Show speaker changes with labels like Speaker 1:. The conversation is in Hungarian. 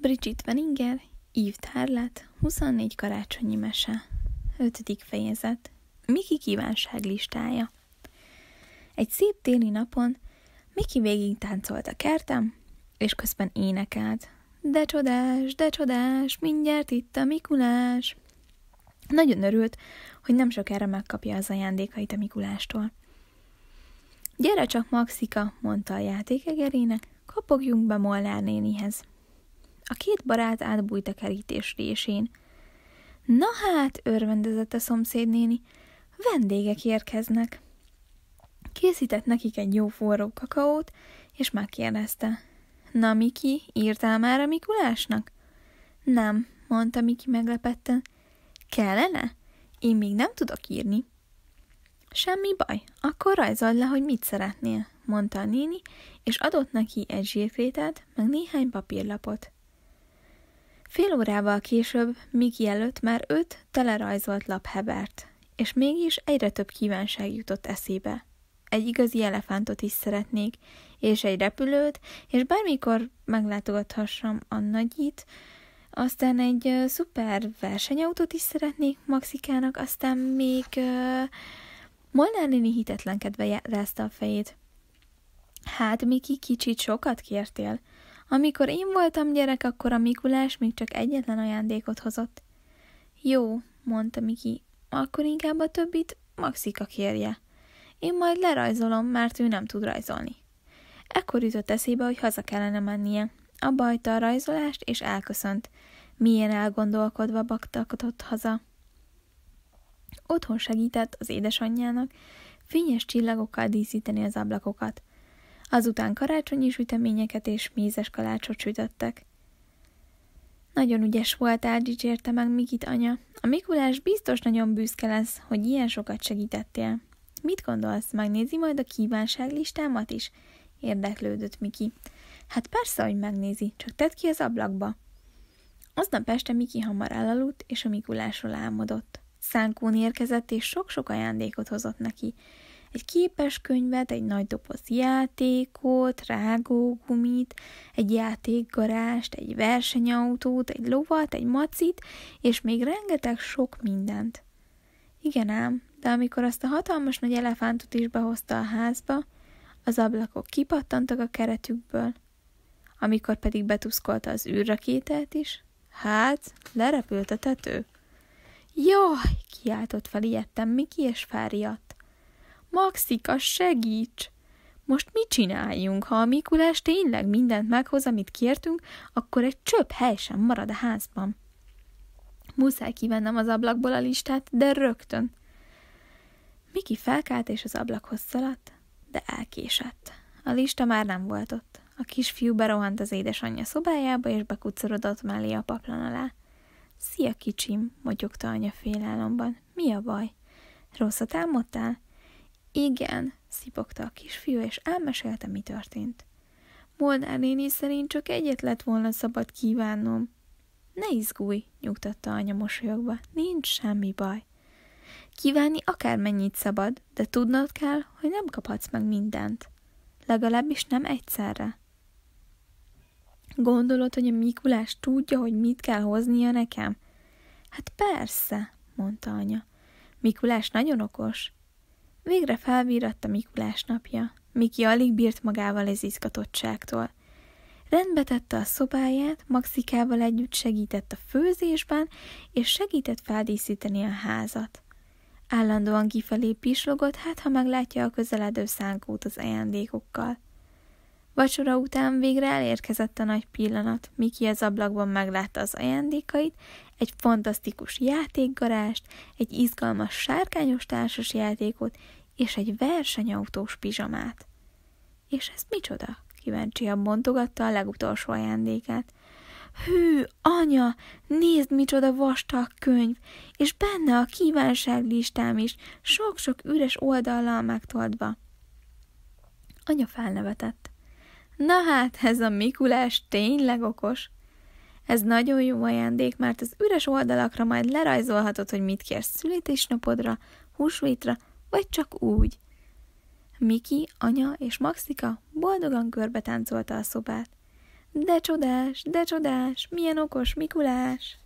Speaker 1: Bridget Veninger, Ív Tárlát, 24 karácsonyi mese, 5. fejezet, Miki kívánság listája. Egy szép téli napon Miki végig táncolt a kertem, és közben énekelt. De csodás, de csodás, mindjárt itt a Mikulás. Nagyon örült, hogy nem sokára megkapja az ajándékait a Mikulástól. Gyere csak, Maxika, mondta a játékegerének, kapogjunk be Molnár nénihez. A két barát átbújt a kerítés résén. Na hát, örvendezett a szomszédnéni, vendégek érkeznek. Készített nekik egy jó forró kakaót, és megkérdezte. Na, Miki, írtál már a Mikulásnak? Nem, mondta Miki meglepetten. Kellene? Én még nem tudok írni. Semmi baj, akkor rajzold le, hogy mit szeretnél, mondta a néni, és adott neki egy zsírkrétát, meg néhány papírlapot. Fél órával később Miki előtt már öt telerajzolt lap hebert, és mégis egyre több kívánság jutott eszébe. Egy igazi elefántot is szeretnék, és egy repülőt, és bármikor meglátogathassam a nagyit, aztán egy uh, szuper versenyautót is szeretnék Maxikának, aztán még uh, Molnár néni hitetlenkedve rázta a fejét. Hát, Miki, kicsit sokat kértél. Amikor én voltam gyerek, akkor a Mikulás még csak egyetlen ajándékot hozott. Jó, mondta Miki, akkor inkább a többit Maxika kérje. Én majd lerajzolom, mert ő nem tud rajzolni. Ekkor jutott eszébe, hogy haza kellene mennie. A bajta a rajzolást, és elköszönt. Milyen elgondolkodva baktakodott haza. Otthon segített az édesanyjának fényes csillagokkal díszíteni az ablakokat. Azután karácsonyi süteményeket és mézes kalácsot sütöttek. Nagyon ügyes voltál, dicsérte meg Mikit anya. A Mikulás biztos nagyon büszke lesz, hogy ilyen sokat segítettél. Mit gondolsz, megnézi majd a kívánság listámat is? Érdeklődött Miki. Hát persze, hogy megnézi, csak tedd ki az ablakba. Aznap este Miki hamar elaludt, és a Mikulásról álmodott. Szánkón érkezett, és sok-sok ajándékot hozott neki. Egy képes könyvet, egy nagy doboz játékot, rágógumit, egy játékgarást, egy versenyautót, egy lovat, egy macit, és még rengeteg sok mindent. Igen ám, de amikor azt a hatalmas nagy elefántot is behozta a házba, az ablakok kipattantak a keretükből. Amikor pedig betuszkolta az űrrakétát is, hát, lerepült a tető. Jaj, kiáltott fel ilyetten Miki és fáriat. Maxika, segíts! Most mit csináljunk, ha a Mikulás tényleg mindent meghoz, amit kértünk, akkor egy csöpp hely sem marad a házban. Muszáj kivennem az ablakból a listát, de rögtön. Miki felkelt és az ablakhoz szaladt, de elkésett. A lista már nem volt ott. A kisfiú berohant az édesanyja szobájába, és bekucorodott mellé a paplan alá. Szia, kicsim, motyogta anya félálomban. Mi a baj? Rosszat álmodtál? Igen, szipogta a kisfiú, és elmesélte, mi történt. Molnár néni szerint csak egyet lett volna szabad kívánnom. Ne izgulj, nyugtatta anya mosolyogva, nincs semmi baj. Kívánni akármennyit szabad, de tudnod kell, hogy nem kaphatsz meg mindent. Legalábbis nem egyszerre. Gondolod, hogy a Mikulás tudja, hogy mit kell hoznia nekem? Hát persze, mondta anya. Mikulás nagyon okos. Végre felvíratt a Mikulás napja. Miki alig bírt magával ez izgatottságtól. Rendbe tette a szobáját, Maxikával együtt segített a főzésben, és segített feldíszíteni a házat. Állandóan kifelé pislogott, hát ha meglátja a közeledő szánkót az ajándékokkal. Vacsora után végre elérkezett a nagy pillanat, Miki az ablakban meglátta az ajándékait, egy fantasztikus játékgarást, egy izgalmas sárkányos társas játékot és egy versenyautós pizsamát. És ez micsoda? kíváncsian bontogatta a legutolsó ajándékát. Hű, anya, nézd, micsoda vastag könyv, és benne a kívánság listám is, sok-sok üres oldallal megtoltva. Anya felnevetett. Na hát, ez a Mikulás tényleg okos. Ez nagyon jó ajándék, mert az üres oldalakra majd lerajzolhatod, hogy mit kérsz születésnapodra, húsvétra, vagy csak úgy. Miki, anya és Maxika boldogan körbetáncolta a szobát. De csodás, de csodás, milyen okos Mikulás!